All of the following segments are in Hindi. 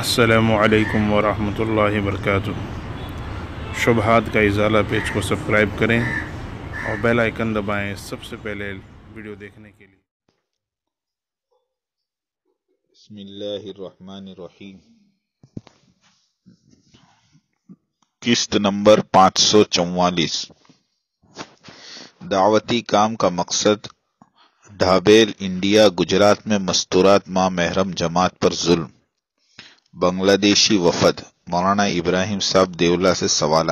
असलकम वरहल वर्क शुभहात का इजाला पेज को सब्सक्राइब करें और बेल आइकन दबाएं सबसे पहले वीडियो देखने के लिए किस्त नंबर पाँच सौ चौवालीस दावती काम का मकसद ढाबेल इंडिया गुजरात में मस्तूरात माँ महरम जमात पर जुल्म बांग्लादेशी वफद मौलाना इब्राहिम साहब देवला से सवाल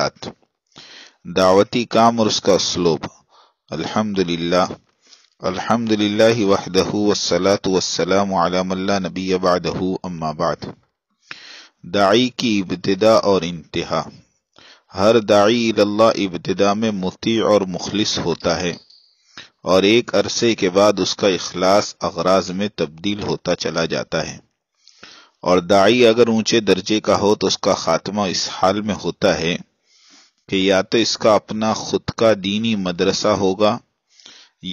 दावती काम और उसका स्लोब अल्हम्दुलिल्लाह अल्हम्दुलिल्लाह वहदहु वस्सलात वस्सलाम अला नबी बादहु अम्मा बाद दाई की इब्तदा और इंतहा हर दाई अल्लाह इब्तदा में मुती और मुखलिस होता है और एक अरसे के बाद उसका इखलास अगराज में तब्दील होता चला जाता है और दाई अगर ऊंचे दर्जे का हो तो उसका खात्मा इस हाल में होता है कि या तो इसका अपना खुद का दीनी मदरसा होगा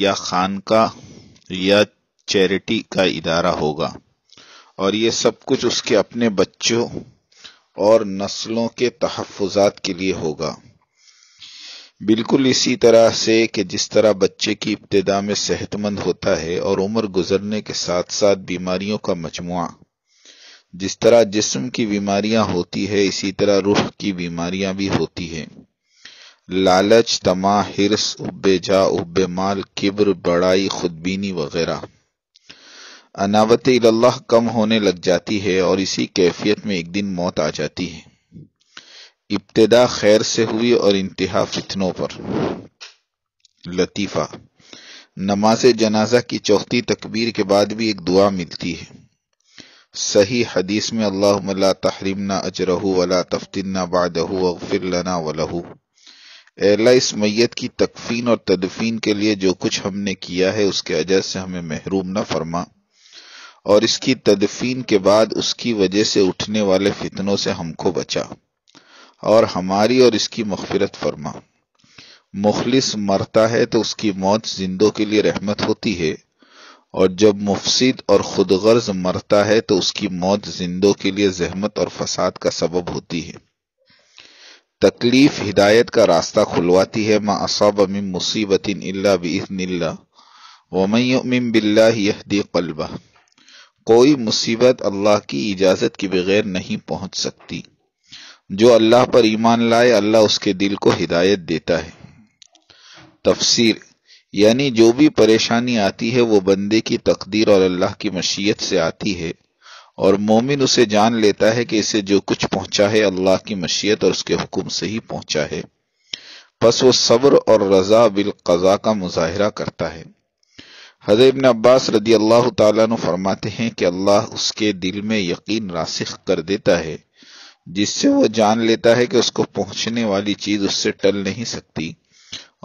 या खान का या चैरिटी का इदारा होगा और ये सब कुछ उसके अपने बच्चों और नस्लों के तहफात के लिए होगा बिल्कुल इसी तरह से कि जिस तरह बच्चे की इब्तदा में सेहतमंद होता है और उम्र गुजरने के साथ साथ बीमारियों का मजमु जिस तरह जिस्म की बीमारियां होती है इसी तरह रूह की बीमारियां भी होती है लालच तमा हिरस उब्बे जा उब्बे माल किब्र बड़ाई खुदबीनी वगैरह अनावत अल्लाह कम होने लग जाती है और इसी कैफियत में एक दिन मौत आ जाती है इब्तदा खैर से हुई और इंतहा फितनों पर लतीफ़ा नमाज जनाजा की चौथी तकबीर के बाद भी एक दुआ मिलती है सही हदीस में अल्लाह तहरीमना अजरहू वला तफ्तना बादहू अगफिर लना वलहू एला इस मैत की तकफीन और तदफीन के लिए जो कुछ हमने किया है उसके अजर से हमें महरूम न फरमा और इसकी तदफीन के बाद उसकी वजह से उठने वाले फितनों से हमको बचा और हमारी और इसकी मगफिरत फरमा मुखलिस मरता है तो उसकी मौत जिंदों के लिए रहमत होती है और जब मुफसिद और खुद गर्ज मरता है तो उसकी मौत जिंदों के लिए जहमत और फसाद का सबब होती है तकलीफ हिदायत का रास्ता खुलवाती है मा असाब मिन इल्ला बिल्ला कोई मुसीबत अल्लाह की इजाज़त के बगैर नहीं पहुंच सकती जो अल्लाह पर ईमान लाए अल्लाह उसके दिल को हिदायत देता है तफसीर यानी जो भी परेशानी आती है वो बंदे की तकदीर और अल्लाह की मशीयत से आती है और मोमिन उसे जान लेता है कि इसे जो कुछ पहुंचा है अल्लाह की मशीयत और उसके हुक्म से ही पहुंचा है बस वो सब्र और रजा कजा का मुजाहरा करता है हजरत इब्न अब्बास रदी अल्लाह तु फरमाते हैं कि अल्लाह उसके दिल में यकीन रासिख कर देता है जिससे वो जान लेता है कि उसको पहुंचने वाली चीज उससे टल नहीं सकती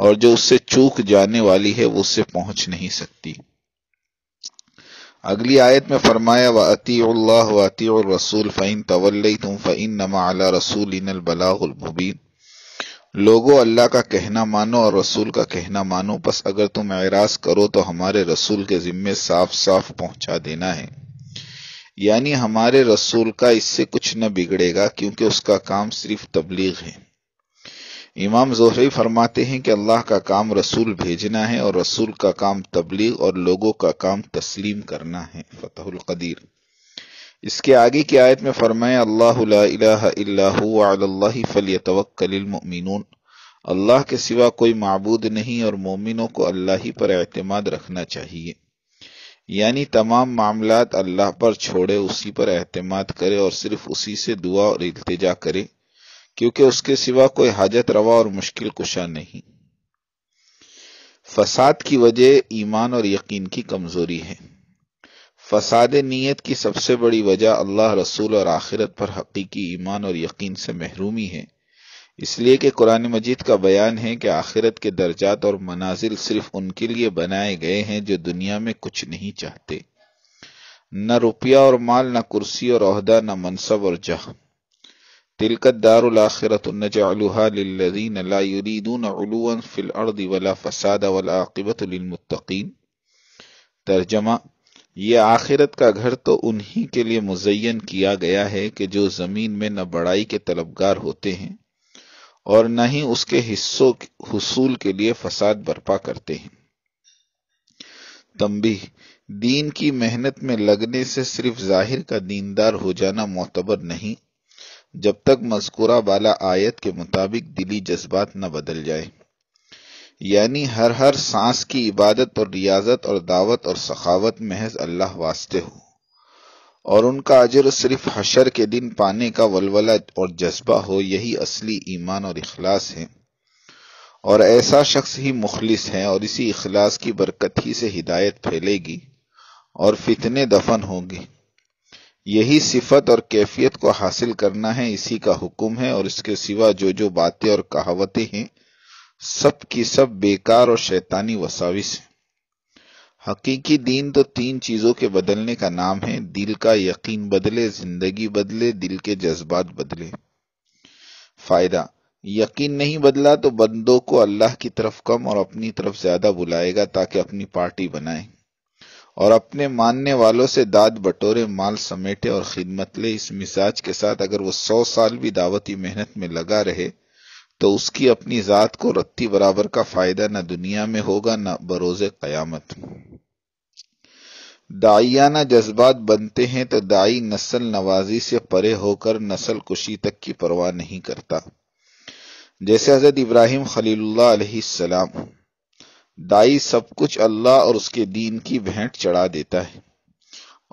और जो उससे चूक जाने वाली है वो उससे पहुंच नहीं सकती अगली आयत में फरमाया व रसूल फ़ैन तवल्लई तुम फ़ैन नमा अला रसूल इन अलबलाबीन लोगो अल्लाह का कहना मानो और रसूल का कहना मानो बस अगर तुम एराज करो तो हमारे रसूल के ज़िम्मे साफ साफ पहुंचा देना है यानी हमारे रसूल का इससे कुछ न बिगड़ेगा क्योंकि उसका काम सिर्फ तबलीग है इमाम जोहरी फरमाते हैं कि अल्लाह का काम रसूल भेजना है और रसूल का काम तबलीग और लोगों का काम तस्लीम करना है फतहुल कदीर इसके आगे की आयत में फरमाए अल्लाह अल्लाह के सिवा कोई मबूद नहीं और मोमिनों को अल्लाह ही पर अहतम रखना चाहिए यानी तमाम मामला अल्लाह पर छोड़े उसी पर अहतमाद करे और सिर्फ उसी से दुआ और इल्तजा करे क्योंकि उसके सिवा कोई हाजत रवा और मुश्किल कुशा नहीं फसाद की वजह ईमान और यकीन की कमजोरी है फसाद नीयत की सबसे बड़ी वजह अल्लाह रसूल और आखिरत पर हकीकी ईमान और यकीन से महरूमी है इसलिए कि कुरान मजीद का बयान है कि आखिरत के दर्जात और मनाजिल सिर्फ उनके लिए बनाए गए हैं जो दुनिया में कुछ नहीं चाहते न रुपया और माल न कुर्सी और अहदा न मनसब और जह तिलकत दारुल आखिरत नजअलुहा लिल्लज़ीन ला युरीदून उलुवन फिल अर्द वला फसाद वल आक़िबत लिलमुत्तक़ीन तर्जमा ये आखिरत का घर तो उन्हीं के लिए मुजयन किया गया है कि जो ज़मीन में न बड़ाई के तलबगार होते हैं और न ही उसके हिस्सों हसूल के लिए फसाद बर्पा करते हैं तंबी दीन की मेहनत में लगने से सिर्फ जाहिर का दीनदार हो जाना मोतबर नहीं जब तक मस्कुरा वाला आयत के मुताबिक दिली जज्बात न बदल जाए यानी हर हर सांस की इबादत और रियाजत और दावत और सखावत महज अल्लाह वास्ते हो और उनका अजर सिर्फ हशर के दिन पाने का वलवला और जज्बा हो यही असली ईमान और इखलास है और ऐसा शख्स ही मुखलिस है और इसी इखलास की बरकत ही से हिदायत फैलेगी और फितने दफन होंगे यही सिफत और कैफियत को हासिल करना है इसी का हुक्म है और इसके सिवा जो जो बातें और कहावतें हैं सब की सब बेकार और शैतानी वसाविस है हकीकी दीन तो तीन चीजों के बदलने का नाम है दिल का यकीन बदले जिंदगी बदले दिल के जज्बात बदले फायदा यकीन नहीं बदला तो बंदों को अल्लाह की तरफ कम और अपनी तरफ ज्यादा बुलाएगा ताकि अपनी पार्टी बनाए और अपने मानने वालों से दाद बटोरे माल समेटे और खिदमत ले इस मिजाज के साथ अगर वो सौ साल भी दावती मेहनत में लगा रहे तो उसकी अपनी ज़ात को रत्ती बराबर का फायदा न दुनिया में होगा न बरोज क़यामत दाइयाना जज्बात बनते हैं तो दाई नस्ल नवाजी से परे होकर नस्ल कुशी तक की परवाह नहीं करता जैसे हजरत इब्राहिम खलील सलाम दाई सब कुछ अल्लाह और उसके दीन की भेंट चढ़ा देता है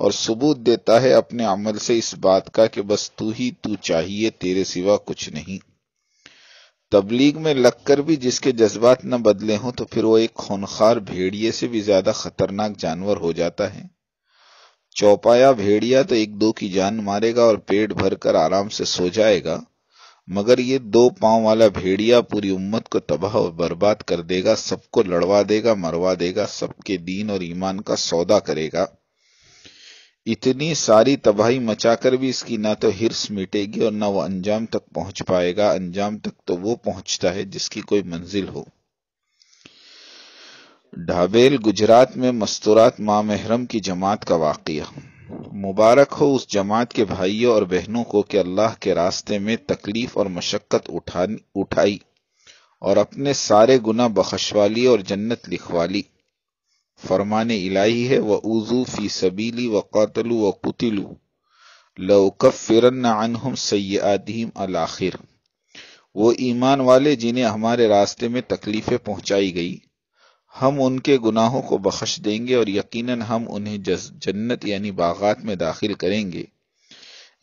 और सबूत देता है अपने अमल से इस बात का कि बस तू ही तू चाहिए तेरे सिवा कुछ नहीं तबलीग में लगकर भी जिसके जज्बात न बदले हों तो फिर वो एक खूनखार भेड़िए से भी ज्यादा खतरनाक जानवर हो जाता है चौपाया भेड़िया तो एक दो की जान मारेगा और पेट भरकर आराम से सो जाएगा मगर ये दो पांव वाला भेड़िया पूरी उम्मत को तबाह और बर्बाद कर देगा सबको लड़वा देगा मरवा देगा सबके दीन और ईमान का सौदा करेगा इतनी सारी तबाही मचाकर भी इसकी ना तो हिरस मिटेगी और ना वो अंजाम तक पहुंच पाएगा अंजाम तक तो वो पहुंचता है जिसकी कोई मंजिल हो ढाबेल गुजरात में मस्तूरात मां महरम की जमात का हूं मुबारक हो उस जमात के भाइयों और बहनों को कि अल्लाह के रास्ते में तकलीफ और मशक्क़त उठाई और अपने सारे गुना बखशवाली और जन्नत लिखवाली फरमाने इलाही है व उजू फी सबीली व कतलु व कुतिलु लौकफ अनहम सयादीम अल आखिर वो ईमान वाले जिन्हें हमारे रास्ते में तकलीफ़ें पहुंचाई गई हम उनके गुनाहों को बख्श देंगे और यकीनन हम उन्हें जन्नत यानी बागात में दाखिल करेंगे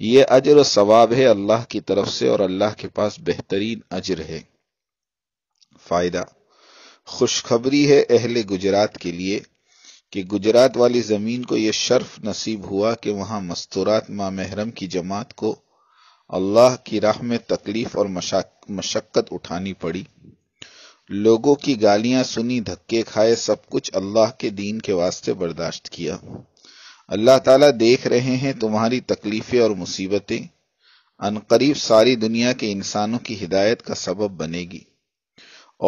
ये अजर सवाब है अल्लाह की तरफ से और अल्लाह के पास बेहतरीन अजर है फायदा खुशखबरी है अहले गुजरात के लिए कि गुजरात वाली ज़मीन को यह शर्फ नसीब हुआ कि वहां मस्तूरात मामहरम की जमात को अल्लाह की राह में तकलीफ और मशक्क़त उठानी पड़ी लोगों की गालियां सुनी धक्के खाए सब कुछ अल्लाह के दीन के वास्ते बर्दाश्त किया अल्लाह ताला देख रहे हैं तुम्हारी तकलीफें और मुसीबतें अनकरीब सारी दुनिया के इंसानों की हिदायत का सबब बनेगी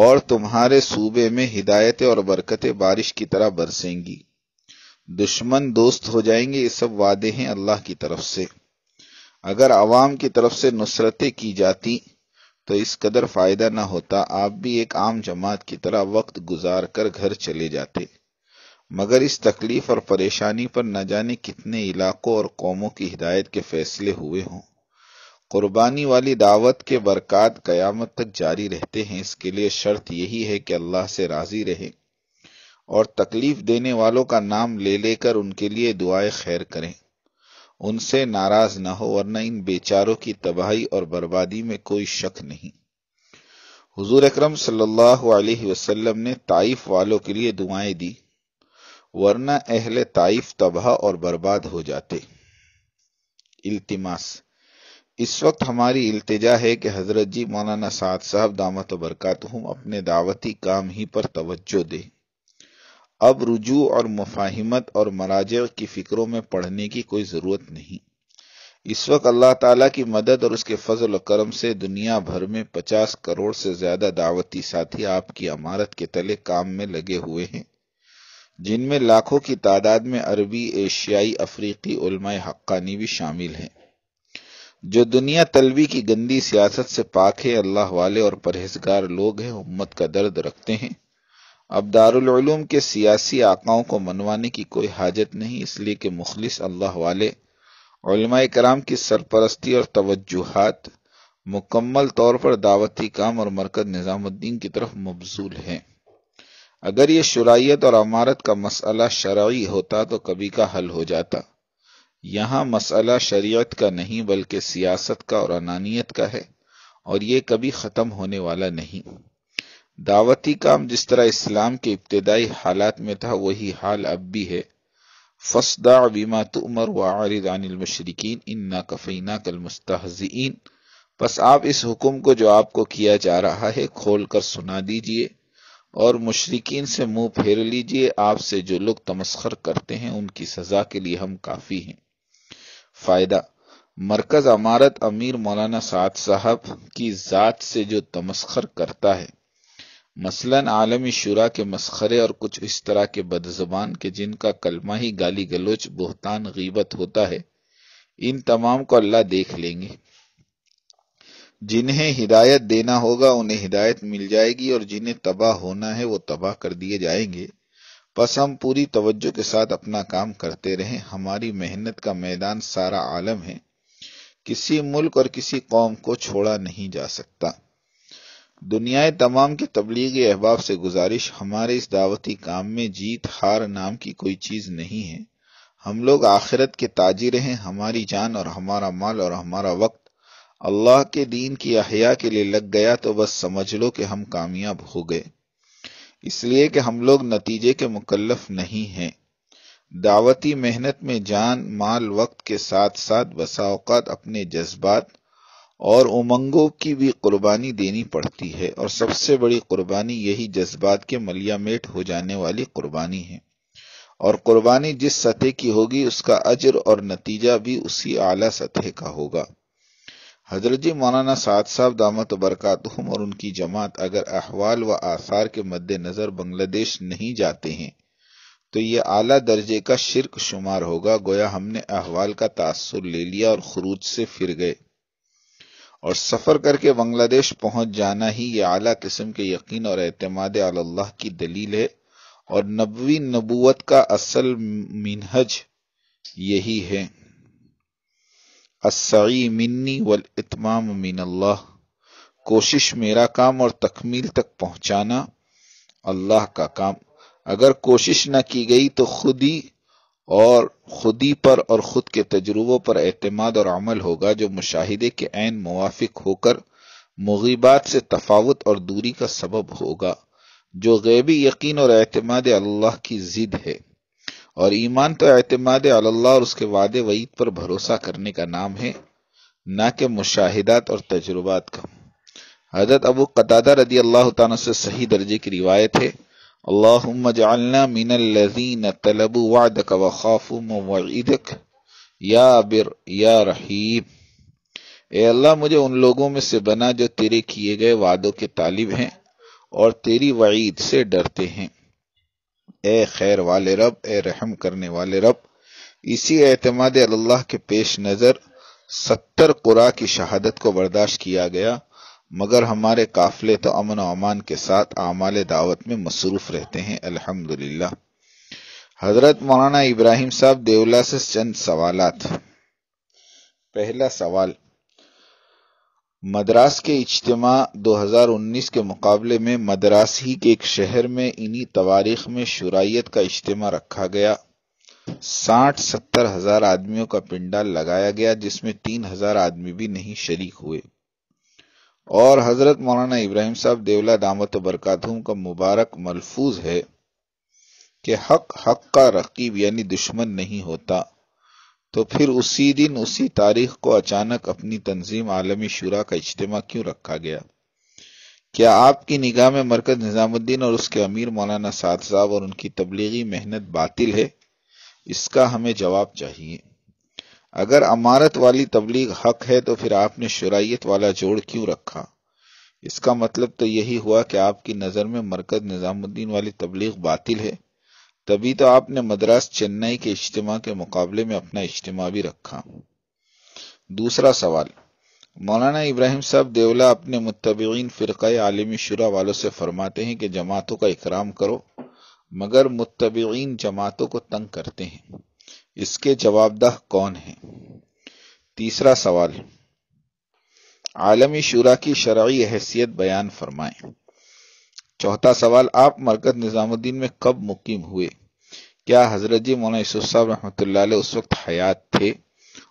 और तुम्हारे सूबे में हिदायतें और बरकतें बारिश की तरह बरसेंगी दुश्मन दोस्त हो जाएंगे ये सब वादे हैं अल्लाह की तरफ से अगर आवाम की तरफ से नुसरतें की जाती तो इस कदर फायदा न होता आप भी एक आम जमात की तरह वक्त गुजार कर घर चले जाते मगर इस तकलीफ और परेशानी पर न जाने कितने इलाकों और कौमों की हिदायत के फैसले हुए हों कुर्बानी वाली दावत के बरकत क़यामत तक जारी रहते हैं इसके लिए शर्त यही है कि अल्लाह से राज़ी रहे और तकलीफ देने वालों का नाम ले लेकर उनके लिए दुआए खैर करें उनसे नाराज न हो वरना इन बेचारों की तबाही और बर्बादी में कोई शक नहीं हुजूर अकरम सल्लल्लाहु अलैहि वसल्लम ने ताइफ वालों के लिए दुआएं दी वरना अहले ताइफ तबाह और बर्बाद हो जाते इल्तिमास इस वक्त हमारी इल्तिजा है कि हजरत जी मौलाना साद साहब दामत बरकत अपने दावती काम ही पर तवज्जो दें अब रुजू और मुफाहिमत और मराज की फ़िक्रों में पढ़ने की कोई ज़रूरत नहीं इस वक्त अल्लाह तला की मदद और उसके फजल करम से दुनिया भर में पचास करोड़ से ज़्यादा दावती साथी आपकी अमारत के तले काम में लगे हुए हैं जिनमें लाखों की तादाद में अरबी एशियाई अफ्रीकी हक्कानी भी शामिल हैं जो दुनिया तलबी की गंदी सियासत से पाक है अल्लाह वाले और परहेजगार लोग हैं उम्मत का दर्द रखते हैं अब दारुलूम के सियासी आकाओं को मनवाने की कोई हाजत नहीं इसलिए कि मुखलिस अल्लाह वाले कराम की सरपरस्ती और तवज्जुहात मुकम्मल तौर पर दावती काम और मरकज निज़ामुद्दीन की तरफ मबजूल है अगर ये शुराइत और अमारत का मसला शराय होता तो कभी का हल हो जाता यहाँ मसला शरीय का नहीं बल्कि सियासत का और अनानियत का है और ये कभी ख़त्म होने वाला नहीं दावती काम जिस तरह इस्लाम के इब्तदाई हालात में था वही हाल अब भी है फसदा बीमा तुमर वारिदानमशरकिन इन्ना कफ़ीना कल मुस्तहजीन बस आप इस हुक्म को जो आपको किया जा रहा है खोल कर सुना दीजिए और मुशरकिन से मुंह फेर लीजिए आपसे जो लोग तमस्खर करते हैं उनकी सजा के लिए हम काफ़ी हैं फ़ायदा मरकज़ अमारत अमीर मौलाना साद साहब की ज़ात से जो तमस्खर करता है मसलन आलमी शुरा के मस्खरे और कुछ इस तरह के बदजबान के जिनका कलमा ही गाली गलोच बोहतान गीबत होता है इन तमाम को अल्लाह देख लेंगे जिन्हें हिदायत देना होगा उन्हें हिदायत मिल जाएगी और जिन्हें तबाह होना है वो तबाह कर दिए जाएंगे बस हम पूरी तवज्जो के साथ अपना काम करते रहें हमारी मेहनत का मैदान सारा आलम है किसी मुल्क और किसी कौम को छोड़ा नहीं जा सकता दुनियाए तमाम के तबलीगी अहबाब से गुजारिश हमारे इस दावती काम में जीत हार नाम की कोई चीज़ नहीं है हम लोग आखिरत के ताजिर हैं हमारी जान और हमारा माल और हमारा वक्त अल्लाह के दीन की अहिया के लिए लग गया तो बस समझ लो कि हम कामयाब हो गए इसलिए कि हम लोग नतीजे के मुकलफ नहीं हैं दावती मेहनत में जान माल वक्त के साथ साथ बसाओकात अपने जज्बात और उमंगों की भी कुर्बानी देनी पड़ती है और सबसे बड़ी कुर्बानी यही जज्बात के मलियामेट हो जाने वाली कुर्बानी है और कुर्बानी जिस सतह की होगी उसका अजर और नतीजा भी उसी आला सतह का होगा हजरत जी मौलाना साद साहब दामत बरकतहम और उनकी जमात अगर अहवाल व आसार के मद्देनज़र बांग्लादेश नहीं जाते हैं तो ये आला दर्जे का शिरक शुमार होगा गोया हमने अहवाल का तासुर ले लिया और खरूज से फिर गए और सफर करके बांग्लादेश पहुंच जाना ही ये आला किस्म के यकीन और अतमाद अल्लाह की दलील है और नबी नबूत का असल मिनहज यही है असई मिन्नी वल इतमाम मीन अल्लाह कोशिश मेरा काम और तकमील तक पहुंचाना अल्लाह का काम अगर कोशिश ना की गई तो खुद ही और खुदी पर और ख़ुद के तजुर्बों पर अतमाद और अमल होगा जो मुशाहिदे के आन मुआफिक होकर मुगीबात से तफावत और दूरी का सबब होगा जो गैबी यकीन और एतमाद अल्लाह की जिद है और ईमान तो अतमाद अल्लाह और उसके वादे वईद पर भरोसा करने का नाम है ना के मुशाहिदात और तजुर्बात का हजरत अबू कतादा रदी अल्लाह से सही दर्जे की रिवायत है اللهم اجعلنا من الذين طلبوا وعدك وخافوا موعدك या बिर या रहीम ए अल्लाह मुझे उन लोगों में से बना जो तेरे किए गए वादों के तालिब हैं और तेरी वईद से डरते हैं ए खैर वाले रब ए रहम करने वाले रब इसी एतमाद अल्लाह के पेश नज़र सत्तर कुरा की शहादत को बर्दाश्त किया गया मगर हमारे काफले तो अमन अमान के साथ आमाल दावत में मसरूफ रहते हैं अल्हम्दुलिल्लाह हजरत मौलाना इब्राहिम साहब देवला से चंद सवाल पहला सवाल मद्रास के इज्तमा 2019 के मुकाबले में मद्रास ही के एक शहर में इन्हीं तवारीख में शुराइत का इज्तम रखा गया साठ सत्तर हजार आदमियों का पिंडाल लगाया गया जिसमें तीन हजार आदमी भी नहीं शरीक हुए और हज़रत मौलाना इब्राहिम साहब देवला दामत बरकातहम का मुबारक मलफूज है कि हक हक का रकीब यानी दुश्मन नहीं होता तो फिर उसी दिन उसी तारीख को अचानक अपनी तंजीम आलमी शुरा का इज्तम क्यों रखा गया क्या आपकी निगाह में मरकज निज़ामुद्दीन और उसके अमीर मौलाना साद साहब और उनकी तबलीगी मेहनत बातिल है इसका हमें जवाब चाहिए अगर अमारत वाली तबलीग हक है तो फिर आपने शराइत वाला जोड़ क्यों रखा इसका मतलब तो यही हुआ कि आपकी नज़र में मरकज निज़ामुद्दीन वाली तबलीग बातिल है तभी तो आपने मद्रास चेन्नई के इज्तम के मुकाबले में अपना इज्तम भी रखा दूसरा सवाल मौलाना इब्राहिम साहब देवला अपने मुतबीन फ़िरक़ आलमी शुरा वालों से फरमाते हैं कि जमातों का इकराम करो मगर मुतबीन जमातों को तंग करते हैं इसके जवाबदाह कौन है तीसरा सवाल आलमी शुरा की शराय हैसियत बयान फरमाएं चौथा सवाल आप मरकज निज़ामुद्दीन में कब मुकीम हुए क्या हजरत जी मौलाना यूसुफ साहब रहमत उस वक्त हयात थे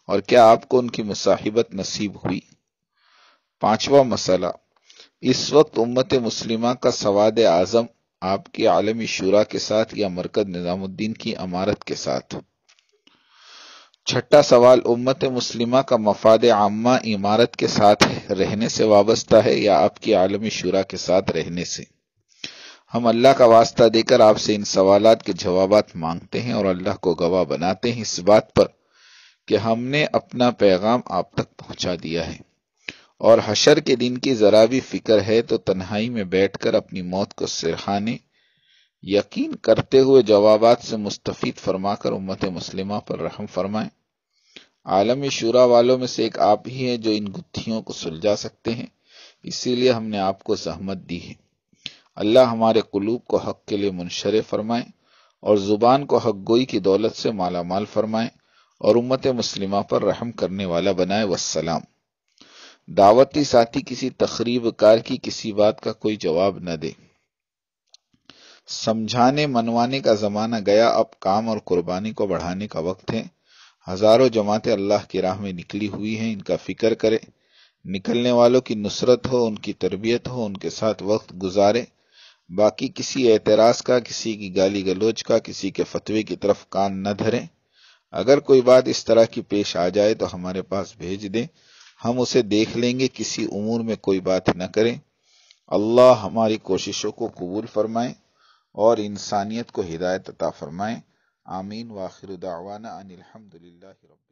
और क्या आपको उनकी मुसाहिबत नसीब हुई पांचवा मसला इस वक्त उम्मत मुस्लिमा का सवाद आज़म आपकी आलमी शुरा के साथ या मरकज निज़ामुद्दीन की अमारत के साथ छठा सवाल उम्मत मुस्लिम का मफाद आमा इमारत के साथ रहने से वाबस्ता है या आपकी आलमी शुरा के साथ रहने से हम अल्लाह का वास्ता देकर आपसे इन सवाल के जवाब मांगते हैं और अल्लाह को गवाह बनाते हैं इस बात पर कि हमने अपना पैगाम आप तक पहुंचा दिया है और हशर के दिन की जरा भी फिक्र है तो तन्हाई में बैठकर अपनी मौत को सिरहाने यकीन करते हुए जवाब से मुस्तफ़ीद फरमाकर उम्मत मुस्लिमा पर रहम फरमाएं आलम शुरा वालों में से एक आप ही हैं जो इन गुत्थियों को सुलझा सकते हैं इसीलिए हमने आपको सहमत दी है अल्लाह हमारे कुलूब को हक के लिए मुनशर फरमाए और ज़ुबान को हक गोई की दौलत से मालामाल फरमाए और उम्मत मुस्लिमा पर रहम करने वाला बनाए वसलाम दावती साथी किसी तकरीब कार की किसी बात का कोई जवाब न दे समझाने मनवाने का ज़माना गया अब काम और कुर्बानी को बढ़ाने का वक्त है हजारों जमातें अल्लाह की राह में निकली हुई हैं इनका फिक्र करें निकलने वालों की नुसरत हो उनकी तरबियत हो उनके साथ वक्त गुजारे बाकी किसी एतराज़ का किसी की गाली गलोच का किसी के फतवे की तरफ कान न धरें अगर कोई बात इस तरह की पेश आ जाए तो हमारे पास भेज दें हम उसे देख लेंगे किसी उमूर में कोई बात न करें अल्लाह हमारी कोशिशों को कबूल फरमाएं और इंसानियत को हिदायत अता फरमाएं آمين وآخر دعوانا أن الحمد لله رب